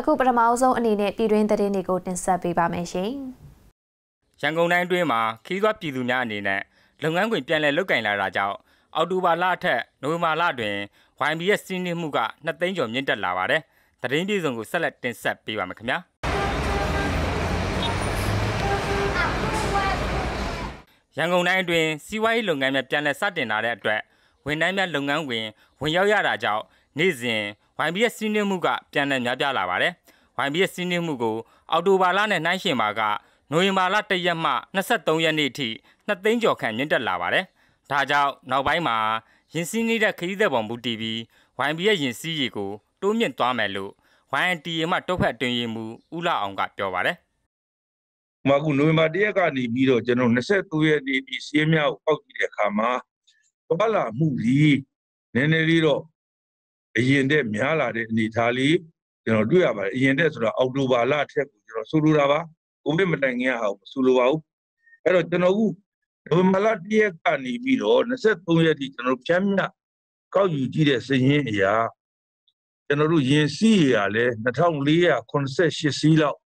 အခုပထမအဆုံးအနေနဲ့ပြည်တွင်းသတင်းတွေကိုတင်ဆက်ပေးပါမယ်ရှင်။ရန်ကုန်တိုင်းအတွင်းမှာခီးသွွားပြည်သူများအနေနဲ့လုပ်ငန်းခွင်ပြန်လည်လုတ်ကင်လာတာကြောင့်အောက်တိုဘာလအထက်နိုဝင်ဘာလတွင် YB ရဲ့စီးနှင်းမှုက2သိန်းကျော်မြင့်တက်လာပါတယ်။သတင်းပြည်စုံကိုဆက်လက်တင်ဆက်ပေးပါမယ်ခင်ဗျာ။ရန်ကုန်တိုင်းအတွင်းစီးပွားရေးလုပ်ငန်းများပြန်လည်စတင်လာတဲ့အတွက်ဝန်ထမ်းများလုပ်ငန်းဝင်ဝင်ရောက်ရတာကြောင့်နေ့စဉ် YBS စီးနှင်းမှုကပြန်လည်များပြားလာပါတယ်။ YBS စီးနှင်းမှုကိုအော်တိုဘာလနဲ့နှိုင်းယှဉ်ပါကနိုဝင်ဘာလ၁ရက်မှ23ရက်နေ့ထိ2သိန်းကျော်ခန့်မြင့်တက်လာပါတယ်။ဒါကြောင့်နောက်ပိုင်းမှာရင်စီးနေတဲ့ခရီးသည်ပုံမူတီဗီ YBS ရင်စီးရီကိုတိုးမြင့်သွားမယ်လို့ YNTA မှတုတ်ဖက်တွင်ရင်မူဦးလာအောင်ကပြောပါတယ်။မကူနိုဝင်ဘာ၁ရက်ကနေပြီးတော့ကျွန်တော်23ရက်နေ့ဒီစီးမြောက်ပောက်ကြည့်တဲ့အခါမှာပလာမှုကြီးနည်းနည်းလေးတော့အရင်တဲ့များလာတဲ့အနေအထားလေးကျွန်တော်တွေ့ရပါတယ်အရင်တဲ့ဆိုတော့အောက်တိုဘာလထက်ကိုကျွန်တော်ဆိုလိုတာပါကိုဗစ်မတိုင်ခင်ဟာကိုဆိုလိုပါဘူးအဲ့တော့ကျွန်တော်ခုနိုဝင်ဘာလ1ရက်ကနေပြီးတော့23ရက်ထိကျွန်တော်တို့ဖြန်းမြကောက်ယူကြည့်တဲ့စာရင်းအရာကျွန်တော်တို့ရင်စီးရလဲ2488စီးလောက်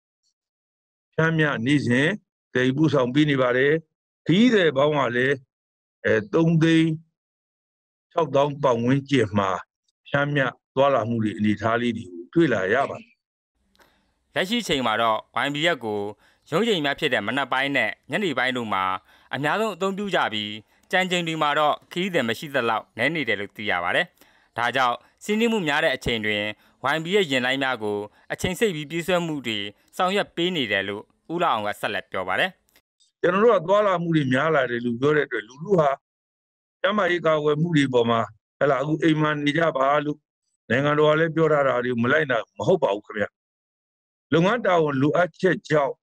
ဖြန်းမြနေစဉ်တည်ပို့ဆောင်ပေးနေပါတယ်ခီးတဲ့ဘောင်းကလည်းအဲ3သိန်း6000ပေါင်ဝန်းကျင်မှာချမ်းမြသွားလာမှုတွေအနေထားလေးတွေကိုတွေ့လာရပါတယ်။လက်ရှိချိန်မှာတော့ YBF ကိုရုံးချိန်များဖြစ်တဲ့မနက်ပိုင်းနဲ့ညနေပိုင်းတို့မှာအများဆုံးအသုံးပြုကြပြီးကြံချိန်တွေမှာတော့ခီးတယ်မရှိသလောက်နည်းနေတယ်လို့သိရပါတယ်။ဒါကြောင့်စီးနှီးမှုများတဲ့အချိန်တွင် YB ရဲ့ရင်လိုင်းများကိုအချိန်စိတ်ပြီးပြေးဆွဲမှုတွေဆောင်ရွက်ပေးနေတယ်လို့ဦးလာအောင်ကဆက်လက်ပြောပါတယ်။ကျွန်တော်တို့ကသွာလာမှုတွေများလာတယ်လို့ပြောတဲ့အတွက်လူလူဟာကျမကြီးကာဝယ်မှုတွေပေါ်မှာအဲ့လားအခုအိမ်မှာနေကြပါလို့နိုင်ငံတော်ကလည်းပြောထားတာတွေမလိုက်တာမဟုတ်ပါဘူးခင်ဗျလုပ်ငန်းတာဝန်လိုအပ်ချက်ကြောင့်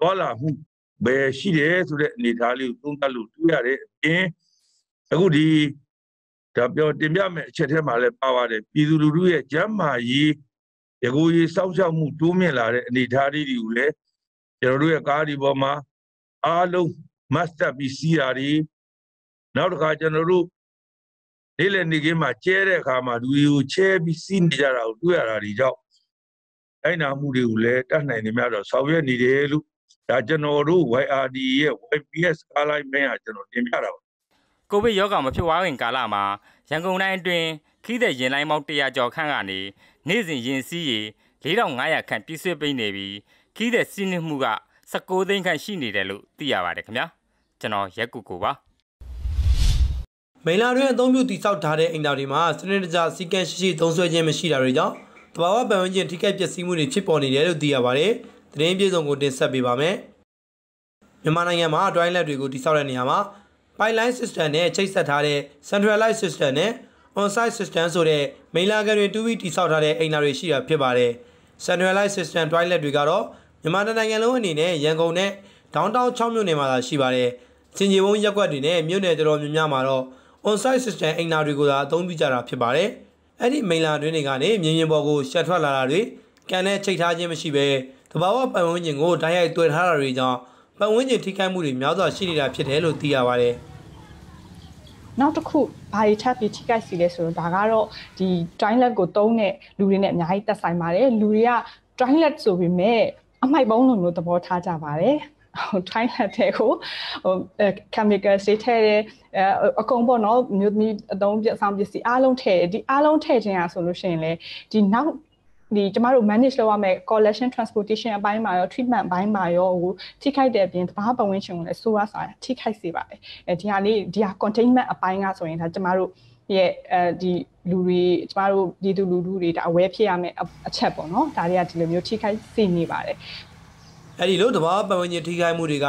သွာလာမှုပဲရှိတယ်ဆိုတဲ့အနေအထားလေးကိုသုံးသပ်လို့တွေ့ရတဲ့အပြင်အခုဒီဒါပြောတင်ပြမယ့်အချက်ထဲမှာလည်းပါပါတယ်ပြည်သူလူထုရဲ့ကျန်းမာရေးရကိုယ်ရေးစောင့်ရှောက်မှုတိုးမြင့်လာတဲ့အနေအထားလေးတွေကိုလည်းကျွန်တော်တို့ရဲ့ကားဒီပေါ်မှာအားလုံး master ပြီးစီးတာတွေနောက်တစ်ခါကျွန်တော်တို့နေ့လည်နေ့ကင်းမှာကျဲတဲ့အခါမှာလူတွေကိုချဲပြီးစီးနေကြတာကိုတွေ့ရတာဒီကြောင့်တိုင်းနာမှုတွေကိုလည်းတတ်နိုင်နေများတော့ဆောင်ရွက်နေတယ်လို့ဒါကျွန်တော်တို့ YRD ရဲ့ YPS ကားလိုက်မင်းကကျွန်တော်တင်ပြတာပါကိုဗစ်ရောဂါမဖြစ်ဝါခင်ကာလမှာရန်ကုန်တိုင်းအတွင်းခီးတဲ့ရင်လိုင်းပေါင်း100ကျော်ခန့်ကနေနေ့စဉ်ရင်စီးရေ4500ခန့်ပြည့်စွပေးနေပြီးခီးတဲ့စီးနှင်းမှုက19သိန်းခန့်ရှိနေတယ်လို့သိရပါတယ်ခင်ဗျာကျွန်တော်ရက်ကူကိုပါမိန်လာတွင်အသုံးပြုတည်ဆောက်ထားတဲ့အိမ်သာတွေမှာစနစ်တကျစီကံရှိရှိသုံးစွဲခြင်းမရှိတာတွေကြောင့်တဘာဝပတ်ဝန်းကျင်ထိခိုက်ပျက်စီးမှုတွေဖြစ်ပေါ်နေတယ်လို့သိရပါတယ်။သတင်းပြည့်စုံကိုတင်ဆက်ပေးပါမယ်။မြန်မာနိုင်ငံမှာ dry lab တွေကိုတည်ဆောက်တဲ့နေရာမှာ pipeline system နဲ့ချိတ်ဆက်ထားတဲ့ centralized system နဲ့ on-site system ဆိုတဲ့မိလာကန်တွေတူပြီးတိဆောက်ထားတဲ့အိမ်သာတွေရှိတာဖြစ်ပါတယ်။ centralized system toilet တွေကတော့မြန်မာနိုင်ငံလုံးအနေနဲ့ရန်ကုန်နဲ့ downtown 6မြို့နယ်မှာသာရှိပါတယ်။စင်ကြေဘုံရက်ွက်တွေနဲ့မြို့နယ်တော်တော်များများမှာတော့ on-site system အိမ်နာတွေကိုသာအသုံးပြုကြတာဖြစ်ပါတယ်။အဲ့ဒီမိန်လာတွင်းတွေကနေမြင်းမြင်းပေါ်ကိုရှက်ထွက်လာတာတွေကန်နဲ့ချိတ်ထားခြင်းမရှိဘဲတဘာဝပတ်ဝန်းကျင်ကိုတိုက်ရိုက်တွေ့ထားတာတွေကြောင့်ပတ်ဝန်းကျင်ထိခိုက်မှုတွေများစွာရှိနေတာဖြစ်တယ်လို့သိရပါတယ်။နောက်တစ်ခုဘာတွေထပ်ပြီးထိခိုက်စီလဲဆိုတော့ဒါကတော့ဒီ train lag ကိုတုံးတဲ့လူတွေနဲ့အများကြီးတက်ဆိုင်ပါတယ်။လူတွေက train lag ဆိုပေမဲ့အမိုက်ပုံးလုံးလို့သဘောထားကြပါတယ်။ဟို try လက်တဲ့ကိုဟို chemical တွေထည့်တယ်အကုန်ပေါ့နော်မြို့သမီးအသုံးပြဆောင်ပစ္စည်းအားလုံးထည့်တယ်ဒီအားလုံးထည့်ခြင်းอ่ะဆိုလို့ရှိရင်လေဒီနောက်ဒီကျမတို့ manage လုပ်ရမယ့် collection transportation အပိုင်းမှာရော treatment အပိုင်းမှာရောဟိုထိခိုက်တဲ့အပြင်တဘာပဝင်ရှင်ကိုလည်းဆိုးရစာထိခိုက်စေပါတယ်အဲဒီဟာလေးဒီဟာ containment အပိုင်းကဆိုရင်ဒါကျမတို့ရဲ့အဲဒီလူတွေကျမတို့ဒီသူလူထုတွေဒါ aware ဖြစ်ရမယ့်အချက်ပေါ့နော်ဒါတွေကဒီလိုမျိုးထိခိုက်စေနေပါတယ်အဲ့ဒီလိုသဘာဝပတ်ဝန်းကျင်ထိခိုက်မှုတွေက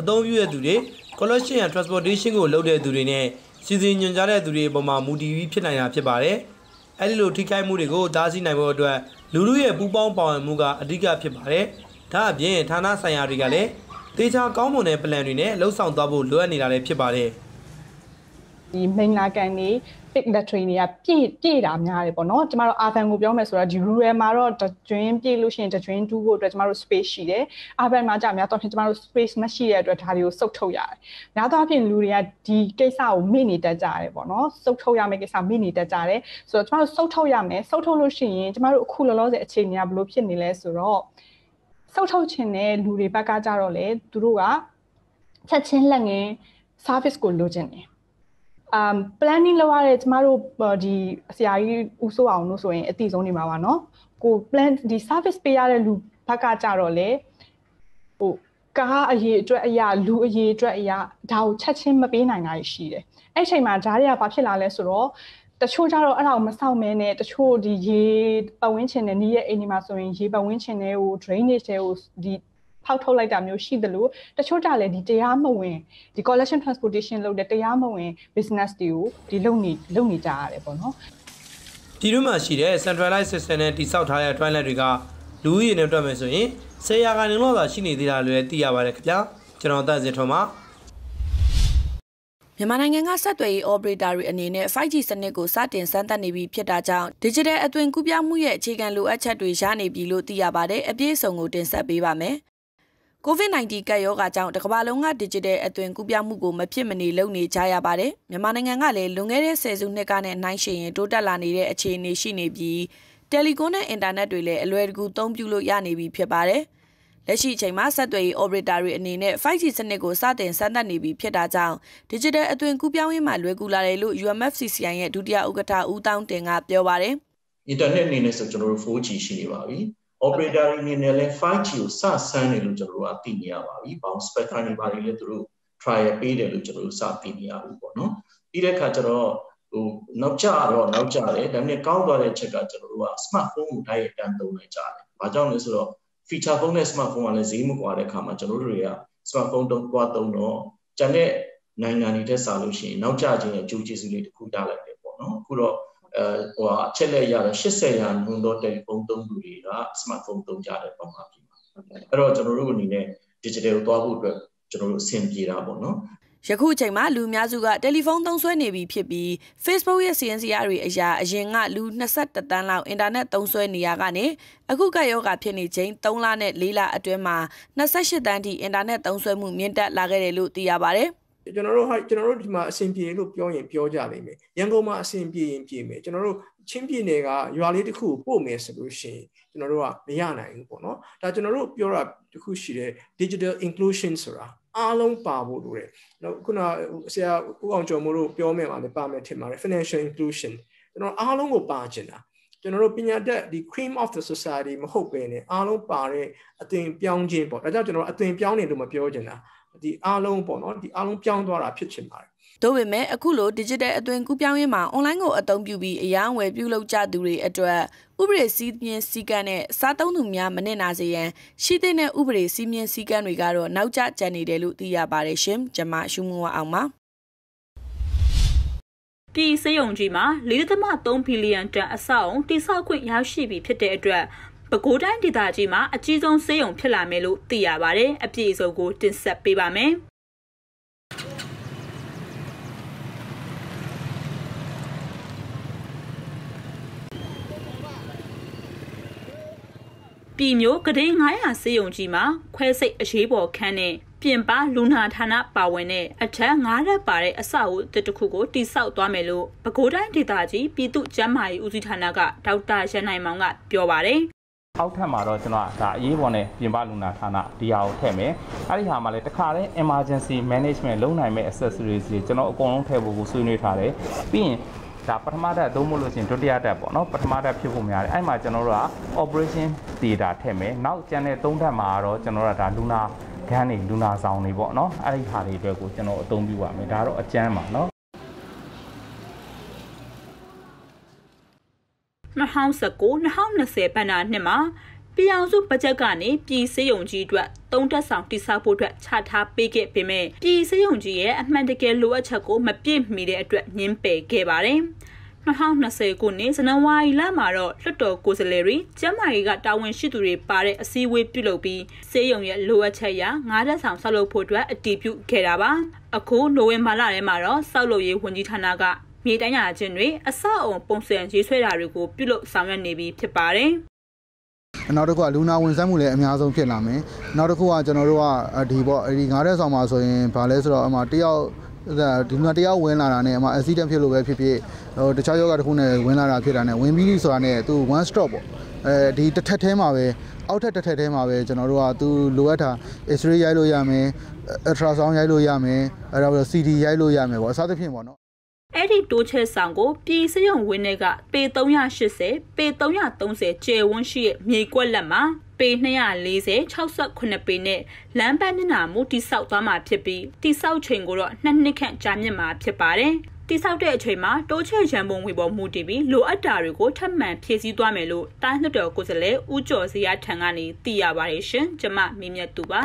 အသုံးပြုတဲ့သူတွေ collection and transportation ကိုလုပ်တဲ့သူတွေနဲ့စီစဉ်ညွှန်ကြားတဲ့သူတွေအပေါ်မှာမူတည်ပြီးဖြစ်နိုင်တာဖြစ်ပါတယ်။အဲ့ဒီလိုထိခိုက်မှုတွေကိုတားဆီးနိုင်ဖို့အတွက်လူလူရဲ့ပူးပေါင်းပါဝင်မှုကအဓိကဖြစ်ပါတယ်။ဒါအပြင်ဌာနဆိုင်ရာတွေကလည်းတေချာကောင်းမွန်တဲ့ plan တွေနဲ့လှုပ်ဆောင်သွားဖို့လိုအပ်နေတာလည်းဖြစ်ပါတယ်။ဒီမိန်လာကန်နေ pick the train တွေကပြည့်ပြည့်တာများတယ်ပေါ့နော်ကျမတို့အာဗန်ကိုပြောမယ်ဆိုတော့ဒီ rural မှာတော့တကျွင်းပြည့်လို့ရှိရင်တကျွင်းတူးဖို့အတွက်ကျမတို့ space ရှိတယ်အာဗန်မှာကြာများတော့ဖြင့်ကျမတို့ space မရှိတဲ့အတွက်ဒါတွေကိုစုပ်ထုတ်ရတယ်များသောအားဖြင့်လူတွေကဒီကိစ္စကိုမေ့နေတတ်ကြတယ်ပေါ့နော်စုပ်ထုတ်ရမယ့်ကိစ္စမေ့နေတတ်ကြတယ်ဆိုတော့ကျမတို့စုပ်ထုတ်ရမယ်စုပ်ထုတ်လို့ရှိရင်ကျမတို့အခုလောလောဆယ်အခြေအနေကဘယ်လိုဖြစ်နေလဲဆိုတော့စုပ်ထုတ်ခြင်းနဲ့လူတွေဘက်ကကြတော့လေသူတို့ကချက်ချင်းလက်ငင်း service ကိုလိုချင်တယ် um planning လုပ်ရတဲ့ကျမတို့ဒီဆရာကြီးဦးစိုးအောင်လို့ဆိုရင်အတိဆုံးနေမှာပါเนาะကို plan ဒီ service ပေးရတဲ့လူဘက်ကကြတော့လေဟိုကားအရေးအတွက်အရာလူအရေးအတွက်အရာဒါကိုချက်ချင်းမပေးနိုင်တာရှိတယ်အဲ့ချိန်မှာဂျားတွေကဘာဖြစ်လာလဲဆိုတော့တချို့ကြတော့အဲ့ဒါကိုမဆောက်မဲနဲ့တချို့ဒီရေပတ်ဝန်းကျင်နဲ့နီးရဲ့အိမ်ဒီမှာဆိုရင်ရေပတ်ဝန်းကျင်တွေကို drainage တွေကိုဒီဖောက်ထုတ်လိုက်တာမျိုးရှိသလိုတချို့ကြလည်းဒီတရားမဝင်ဒီ collection transportation လုပ်တဲ့တရားမဝင် business တွေကိုဒီလုပ်နေလုပ်နေကြရတယ်ပေါ့နော်ဒီလိုမှရှိတဲ့ centralized system နဲ့တိစောက်ထားတဲ့ toilet တွေကလူဦးရေနဲ့တွက်မယ်ဆိုရင်ဆယ်ရာခိုင်နှုန်းလောက်သာရှိနေသေးတာလည်းသိရပါတယ်ခင်ဗျာကျွန်တော်တန့်စင်ထွန်ပါမြန်မာနိုင်ငံကဆက်သွယ်ရေး operator တွေအနေနဲ့ 5G စနစ်ကိုစတင်စမ်းသပ်နေပြီဖြစ်တာကြောင့် digital အသွင်ကူးပြောင်းမှုရဲ့အခြေခံလိုအပ်ချက်တွေရနေပြီလို့သိရပါတယ်အပြည့်အစုံကိုတင်ဆက်ပေးပါမယ်။ COVID-19 ကပ်ရောဂါကြောင့်တစ်ကမ္ဘာလုံးက digital အသွင်ကူးပြောင်းမှုကိုမဖြစ်မနေလုပ်နေကြရပါတယ်။မြန်မာနိုင်ငံကလည်းလွန်ခဲ့တဲ့ဆယ်စုနှစ်ကနဲ့နှိုင်းယှဉ်ရင်တိုးတက်လာနေတဲ့အခြေအနေရှိနေပြီး Telecom နဲ့ Internet တွေလည်းအလွယ်တကူသုံးပြုလို့ရနေပြီဖြစ်ပါတယ်။လက်ရှိအချိန်မှာဆက်သွယ်ရေး operator တွေအနေနဲ့ 5G စနစ်ကိုစတင်စမ်းသပ်နေပြီဖြစ်တာကြောင့် digital အသွင်ကူးပြောင်းရေးမှာလွယ်ကူလာတယ်လို့ UMFCCI ရဲ့ဒုတိယဥက္ကဋ္ဌဦးတောင်းတင်ကပြောပါတယ်။ Internet အနေနဲ့ဆိုကျွန်တော်တို့ 4G ရှိနေပါပြီ။ operator အနေနဲ့လည်း 5G ကိုစဆန်းတယ်လို့ကျွန်တော်တို့ကသိနေရပါပြီ။ bound spectrum တွေဘာတွေလဲသူတို့ trial ပေးတယ်လို့ကျွန်တော်တို့စသိနေရပြီပေါ့နော်။ပြီးတဲ့အခါကျတော့ဟိုနောက်ကျတော့နောက်ကျတယ်ဒါပေမဲ့ကောင်းသွားတဲ့အချက်ကကျွန်တော်တို့က smart phone ကိုတိုက်ရိုက်တန်သုံးလိုက်ကြတယ်။ဘာကြောင့်လဲဆိုတော့ feature phone နဲ့ smart phone ကလည်းဈေးမကွာတဲ့အခါမှာကျွန်တော်တို့တွေက smart phone တော့ကွာသုံးတော့ကျန်တဲ့နိုင်ငံတွေတက်စားလို့ရှိရင်နောက်ကျခြင်းရဲ့အကျိုးကျေးဇူးလေးတစ်ခုရလိုက်တယ်ပေါ့နော်။အခုတော့အဲဟိုအချက်လက်ရတော့80ရာနှုန်းသောတယ်လီဖုန်းသုံးသူတွေကစမတ်ဖုန်းသုံးကြတဲ့ပုံမှန်ပြည်မှာအဲ့တော့ကျွန်တော်တို့အနေနဲ့ digital ကိုသွားဖို့အတွက်ကျွန်တော်တို့အဆင်ပြေတာပေါ့နော်ယခုချိန်မှာလူအများစုကတယ်လီဖုန်းသုံးစွဲနေပြီဖြစ်ပြီး Facebook ရဲ့ CNCR တွေအရာအရင်ကလူ21တန်းလောက်အင်တာနက်သုံးစွဲနေရကနေအခုကယောဂဖြစ်နေချိန်3လနဲ့4လအတွင်းမှာ28တန်းထိအင်တာနက်သုံးစွဲမှုမြင့်တက်လာခဲ့တယ်လို့သိရပါဗျ။ကျွန်တော်တို့ဟာကျွန်တော်တို့ဒီမှာအဆင်ပြေလို့ပြောရင်ပြောကြလိမ့်မယ်ရန်ကုန်မှာအဆင်ပြေရင်ပြေမယ်ကျွန်တော်တို့ချင်းပြည်နယ်ကရွာလေးတစ်ခုကိုပို့မယ်ဆိုလို့ရှိရင်ကျွန်တော်တို့ကမရနိုင်ဘူးပေါ့နော်ဒါကျွန်တော်တို့ပြောတာတစ်ခုရှိတယ် digital inclusion ဆိုတာအားလုံးပါဖို့လိုတယ်နော်ခုနဆရာဦးအောင်ကျော်မိုးတို့ပြောမယ်ပါလေပါမယ်ထင်ပါတယ် financial inclusion ကျွန်တော်အားလုံးကိုပါချင်တာကျွန်တော်တို့ပညာတတ်ဒီ cream of the society မဟုတ်ပဲねအားလုံးပါတဲ့အသွင်ပြောင်းခြင်းပေါ့ဒါကြောင့်ကျွန်တော်အသွင်ပြောင်းနေလို့မပြောချင်တာဒီအားလုံးပေါ့နော်ဒီအားလုံးပြောင်းသွားတာဖြစ်ချင်ပါတယ်။တို့ပေမဲ့အခုလို digital အသွင်ကူးပြောင်းရေးမှာ online ကိုအသုံးပြုပြီးအယောင်းဝယ်ပြုလုပ်ကြသူတွေအတွက်ဥပဒေစည်းမျဉ်းစည်းကမ်းနဲ့စားသုံးသူများမနစ်နာစေရန်ရှိသင့်တဲ့ဥပဒေစည်းမျဉ်းစည်းကမ်းတွေကတော့နောက်ကျကျန်နေတယ်လို့သိရပါတယ်ရှင်။ကျွန်မရှုမဝအောင်ပါ။ပြည်စယုံကြီးမှာ၄ .3 ဘီလီယံတန်အဆောက်အုံတိစောက်ခွင့်ရရှိပြီဖြစ်တဲ့အတွက်ပဲခူးတိုင်းဒေသကြီးမှာအကြီးဆုံးဆေးရုံဖြစ်လာမယ်လို့သိရပါတယ်။အပြည့်အစုံကိုတင်ဆက်ပေးပါမယ်။ပြည်မျိုးကဒိန်900ဆေးရုံကြီးမှာခွဲစိတ်အရေးပေါ်ခန်းနဲ့ပြင်ပလူနာဌာနပါဝင်တဲ့အထက်9ရက်ပါတဲ့အဆောက်အဦတစ်ခုကိုတိဆောက်သွားမယ်လို့ပဲခူးတိုင်းဒေသကြီးပြည်သူ့ကျန်းမာရေးဦးစီးဌာနကဒေါက်တာရန်နိုင်မောင်ကပြောပါတယ်အောက်ထပ်မှာတော့ကျွန်တော်ဒါအရေးပေါ်နဲ့ပြင်ပလူနာဌာနဒီဟာကိုထည့်မယ်အဲ့ဒီဟာမှာလည်းတခါလဲ emergency management လုံးနိုင်မဲ့ accessories တွေကျွန်တော်အကုန်လုံးထည့်ဖို့ကိုဆွေးနွေးထားတယ်ပြီးရင်ဒါပထမဓာတ်သုံးဖို့လို့ရှိရင်ဒုတိယဓာတ်ပေါ့နော်ပထမဓာတ်ဖြစ်ဖို့များတယ်အဲ့မှာကျွန်တော်တို့က operation data ထည့်မယ်နောက်ကျန်တဲ့သုံးဓာတ်မှာတော့ကျွန်တော်တို့ကဒါလူနာခန်းတွေလူနာဆောင်တွေပေါ့နော်အဲ့ဒီဟာတွေအတွက်ကိုကျွန်တော်အသုံးပြုပါမယ်ဒါတော့အကျမ်းပါနော်2019 2020ဘဏ္ဍာနှစ်မှာပြည်အောင်စုဘတ်ဂျက်ကနေပြည်စည်းရုံကြီးအတွက်သုံးတက်ဆောင်တိစောက်ဖို့အတွက်ချထားပေးခဲ့ပေမဲ့ပြည်စည်းရုံကြီးရဲ့အမှန်တကယ်လိုအပ်ချက်ကိုမပြည့်မီတဲ့အတွက်ငင်းပယ်ခဲ့ပါတယ်။2020ခုနှစ်ဇန်နဝါရီလမှာတော့လွှတ်တော်ကိုယ်စားလှယ်တွေကျန်းမာရေးကတာဝန်ရှိသူတွေပါတဲ့အစည်းအဝေးပြုလုပ်ပြီးစေယုံရဲ့လိုအပ်ချက်အရငါးသက်ဆောင်ဆောက်လုပ်ဖို့အတွက်အတည်ပြုခဲ့တာပါအခုနိုဝင်ဘာလထဲမှာတော့ဆောက်လုပ်ရေးဝန်ကြီးဌာနကမြေတိုင်းရာခြင်းတွေအဆောက်အုံပုံစံရေးဆွဲတာတွေကိုပြုလုပ်ဆောင်ရွက်နေပြီဖြစ်ပါတယ်နောက်တစ်ခုကလူနာဝန်ဆမ်းမှုလည်းအများဆုံးဖြစ်လာမယ်နောက်တစ်ခုကကျွန်တော်တို့ကဒီပေါ့ဒီငါးတဲ့ဆောင်မှာဆိုရင်ဗာလဲဆိုတော့အမှတယောက်ဒီလူနာတယောက်ဝင်လာတာနဲ့အမှ accident ဖြစ်လို့ပဲဖြစ်ဖြစ်ဟိုတခြားယောဂတစ်ခုနဲ့ဝင်လာတာဖြစ်တာနဲ့ဝင်ပြီးဆိုတာနဲ့သူ one stop ပေါ့အဲဒီတစ်ထက်ထဲမှာပဲအောက်ထက်တစ်ထက်ထဲမှာပဲကျွန်တော်တို့ကသူလိုအပ်တာ x-ray ရိုက်လို့ရမယ် ultrasound ရိုက်လို့ရမယ်အဲဒါပြီးတော့ CT ရိုက်လို့ရမယ်ပေါ့အစားသဖြင့်ပေါ့နော်အဲ့ဒီတိုးချဲဆောင်ကိုပြည်စရုံဝင်းထဲကပေ380ပေ330ကျယ်ဝန်းရှိရဲ့မြေကွက်လက်မှာပေ240 68ပေနဲ့လမ်းပတ်မျက်နှာမူတိဆောက်သွားမှာဖြစ်ပြီးတိဆောက်ချိန်ကိုတော့နှစ်နှစ်ခန့်ကြာမြင့်မှာဖြစ်ပါတယ်တိဆောက်တဲ့အချိန်မှာတိုးချဲ့ရန်ပုံငွေပေါ်မူတည်ပြီးလိုအပ်တာတွေကိုထပ်မံဖြည့်ဆည်းသွားမယ်လို့တိုင်းလွှတ်တော်ကိုယ်စားလှယ်ဦးကျော်စရာထံကနေသိရပါတယ်ရှင်ကျွန်မမင်းမြတ်သူပါ